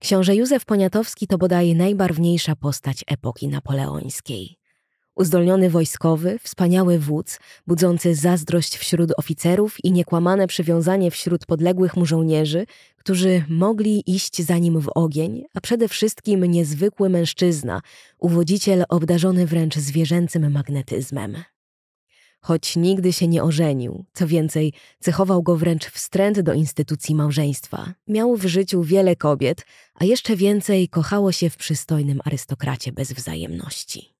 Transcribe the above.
Książę Józef Poniatowski to bodaj najbarwniejsza postać epoki napoleońskiej. Uzdolniony wojskowy, wspaniały wódz, budzący zazdrość wśród oficerów i niekłamane przywiązanie wśród podległych mu żołnierzy, którzy mogli iść za nim w ogień, a przede wszystkim niezwykły mężczyzna, uwodziciel obdarzony wręcz zwierzęcym magnetyzmem choć nigdy się nie ożenił. Co więcej, cechował go wręcz wstręt do instytucji małżeństwa. Miał w życiu wiele kobiet, a jeszcze więcej kochało się w przystojnym arystokracie bez wzajemności.